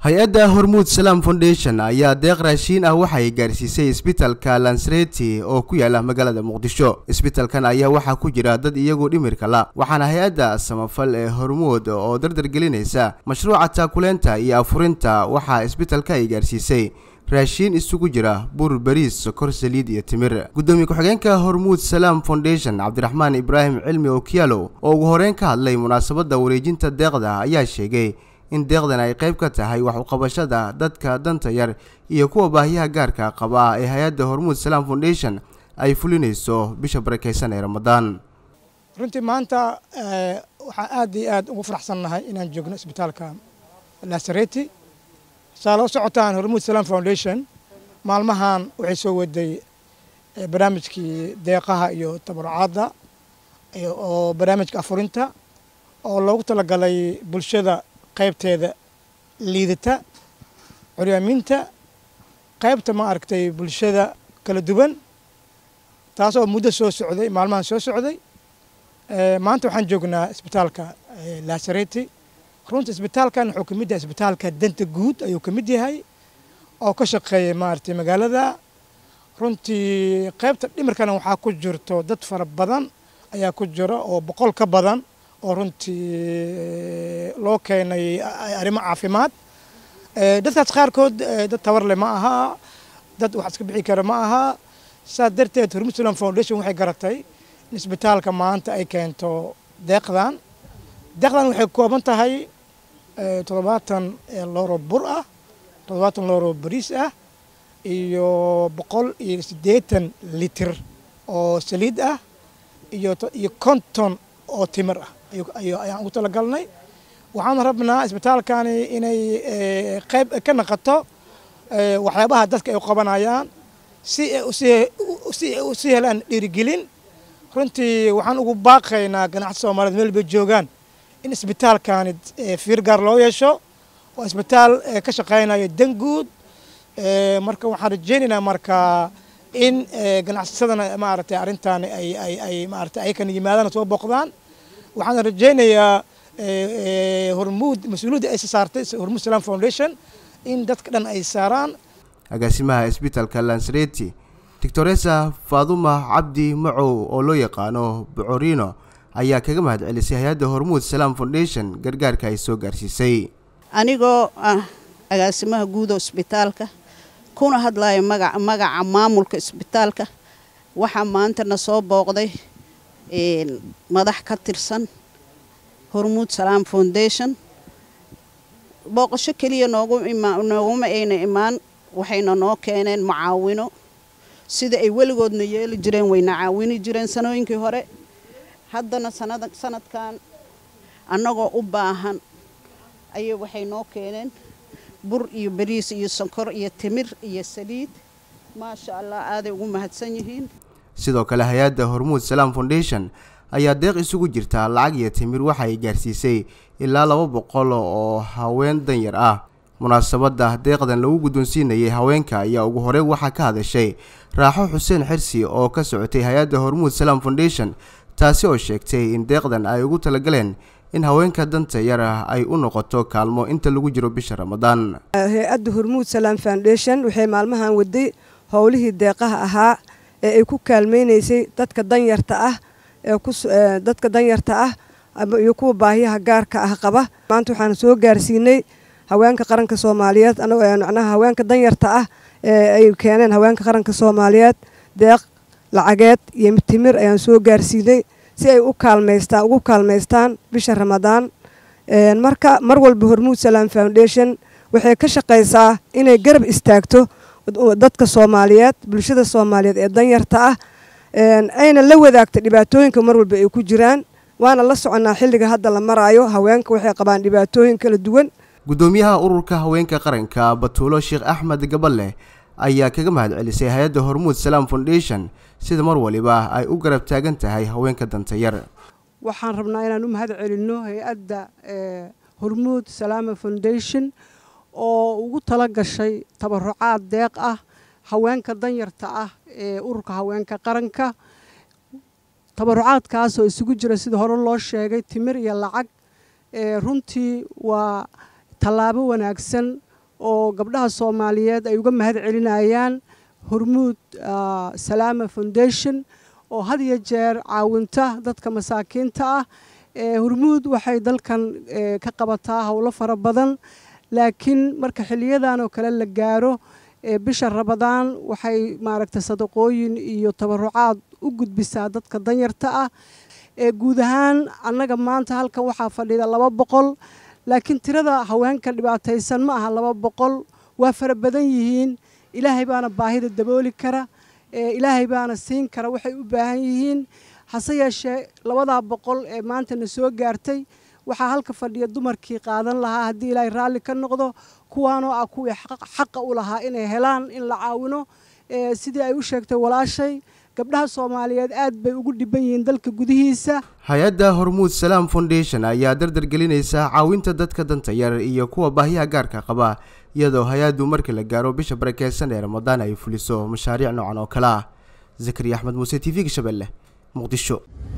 hay-adda hormuud salaam foundation ayaa deeq raashiin ah waxa ay gaarsiisay isbitalka lansreti oo ku yaala ah magaalada muqdisho isbitalkan ayaa waxaa ku jira dad iyagoo dhimirka la waxaana hay-adda samafal ee hormuud oo dardar gelinaysa mashruuca taakuleenta iyo afurinta waxaa isbitalka ay gaarsiisay raashiin isugu jira bur bariis sokor saliid iyo timir guddoomiye ku-xigeenka hormuud salaam foundation cabdiraxmaan ibraahim cilmi okiyaalo oo ugu horeyn ka hadlay munaasabadda wareejinta deeqda ayaa sheegay in deeqdan ay qayb ka tahay wax uqabashada dadka danta yar iyo kuwa baahiyaha gaarka qaba ee hay-adda hormuud salaam foundation ay fulinayso bisha barakeysan ee ramadaan runtii maanta eh, waxaan aad iyo aad ugu faraxsannahay inaan joogno isbitaalka naasareti saala u socotaan hormuud salaam foundation maalmahan waxay soo waday eh, barnaamijkii deeqaha iyo tabarucaadda eh, oo barnaamijka afurinta oo loogu talagalay bulshada qaybteeda liidata curyaaminta qaybta ma aragtay bulshada kala duwan taasoo muddo soo socday maalmahan soo socday eh, maanta waxaan joognaa isbitaalka eh, laasareti runta isbitaalkan wuxuu ka mid yahay isbitaalka danta guud ayuu ka mid yahay oo ka shaqeeya maaragtay magaalada runtii qaybta dhimarkana waxaa ku jirto dad fara badan ayaa ku jira oo boqol ka badan oo runtii eh, loo keenay eh, arrimo caafimaad eh, dadkaas qaarkood dad tabar leh ma aha dad wax iska bixi kara ma aha saas darteed hormuslan foundation waxay garatay in isbitaalka maanta ay keento deeqdan deeqdan waxay kooban tahay todobaatan looro bur ah todobaatan looro bariis ah iyo boqol iyo siddeetan litir oo saliid ah iyo konton oo timir ah ayaan ugu talagalnay waxaan rabnaa isbitaalkani inay eh, qayb ka naqato eh, waxyaabaha dadka ay qabanayaan si helaan dhiirigelin runtii waxaan ugu baaqaynaa ganacsi soomaaliyed meel bay joogaan in isbitaalkani eh, fiir gaar loo yeesho oo isbitaal ka shaqaynaya guud marka waxaan rajeynaynaa markaa in ganacsatadana maaragtay arrintaani ay ay ay maaragtay ayakana yimaadaan soo booqdaan waxaan rajeynayaa eh, eh, hormuud mas-uuliyadda aysa saartay hormuud salaam foundation in dadka dhan ay saaraan agaasimaha isbitaalka lansreti doctoresa faaduma cabdi macow oo loo yaqaano bocorino ayaa kaga mahad celisay hay-adda hormuud salaam foundation gargaarka ay soo gaarsiisay anigoo ah agaasimaha guuda isbitaalka kuna hadlaya magaca maamulka isbitaalka waxaa maanta na soo booqday madax ka tirsan hormuud salaam foundation booqasho keliya nooguma ayna imaan waxayna noo keeneen mucaawino sida ay weligoodna yeeli jireen wayna caawini jireen sanooyinkii hore haddana sanadkan annagoo u baahan ayay waxay noo keeneen bur iyo bariis iyo sonkor iyo timir iyo saliid maasha allah aaday ugu mahadsan yihiin sidoo kale hay-adda hormuud salaam foundation ayaa deeq isugu jirtaa lacag iyo timir waxa ay gaarsiisay ilaa laba boqol oo haween danyar ah munaasabadda deeqdan lagu guddoonsiinayay haweenka ayaa ugu horey waxaa ka hadashay raaxo xuseen xirsi oo ka socotay hay-adda hormuud salaam foundation taasi oo sheegtay in deeqdan ay ugu talagaleen in haweenka danta yar ah ay u noqoto kaalmo inta lagu jiro bisha ramadaan hay-adda hormuud salaam foundation waxay maalmahan waday howlihii deeqaha ahaa ee ay ku kaalmaynaysay dadka danyarta ah dadka danyarta ah iyo kuwa baahiyaha gaarka ah qaba maanta waxaan soo gaarsiinay haweenka qaranka soomaaliyeed manaha haweenka danyarta ah ee ay keeneen haweenka qaranka soomaaliyeed deeq lacageed iyo timir ayaan soo gaarsiinay si ay u kaalmaystaan ugu kaalmaystaan bisha ramadaan marka mar walba hormuud salaam foundation waxay ka shaqaysaa inay garab istaagto dadka soomaaliyeed bulshada soomaaliyeed ee danyarta ah ayna la wadaagta dhibaatooyinka mar walba ay ku jiraan waana la soconnaa xilliga hadda la maraayo haweenka waxay qabaan dhibaatooyin kala duwan guddoomiyaha ururka haweenka qaranka batuulo sheekh axmed gaballe ayaa kaga mahad celisay hay-adda hormuud salaam foundation sida mar waliba ay u garab taagan tahay haweenka danta yar waxaan rabnaa inaan u mahad celinno hay-adda eh, hormuud salaama foundation oo ugu tala gashay tabarucaad deeq ah haweenka danyarta ah ee ururka haweenka qaranka tabarucaadkaas oo isugu jira sida hore loo sheegay timir iyo lacag runtii waa tallaabo wanaagsan oo gabdhaha soomaaliyeed ay uga mahad celinayaan hormuud salaama foundation oo had iyo jeer caawinta dadka masaakiinta ah hormuud waxay dalkan ka qabataa howlo fara badan laakiin marka xiliyadan oo kale la gaaro ee bisha rabadaan waxay maaragtay sadaqooyin iyo tabarucaad u gudbisaa dadka danyarta ah guud ahaan annaga maanta halkan waxaa fadhida laba boqol laakiin tirada haweenka dhibaataysan ma aha laba boqol waa fara badan yihiin ilaahay baana baahida dabooli kara ilaahay baana siin kara waxay u baahan yihiin hase yeeshee labadaa boqol ee maanta na soo gaartay waxaa halka fadhiya dumarkii qaadan lahaa haddii ilaahay raalli ka noqdo kuwaanoo ah kuwii xaqa u lahaa inay helaan in la caawino sidii ay u sheegtay walaashay gabdhaha soomaaliyeed aad bay ugu dhiban yihiin dalka gudihiisa hay-adda hormuud salaam foundation ayaa dardar dardargelinaysa caawinta dadka danta yar iyo kuwa baahiyaha gaarka qaba iyadoo hay-addu markii la gaaro bisha barakeysan ee ramadaan ay fuliso mashaariic noocan oo kale ah zakariya axmed muuse t v ga shabelle muqdisho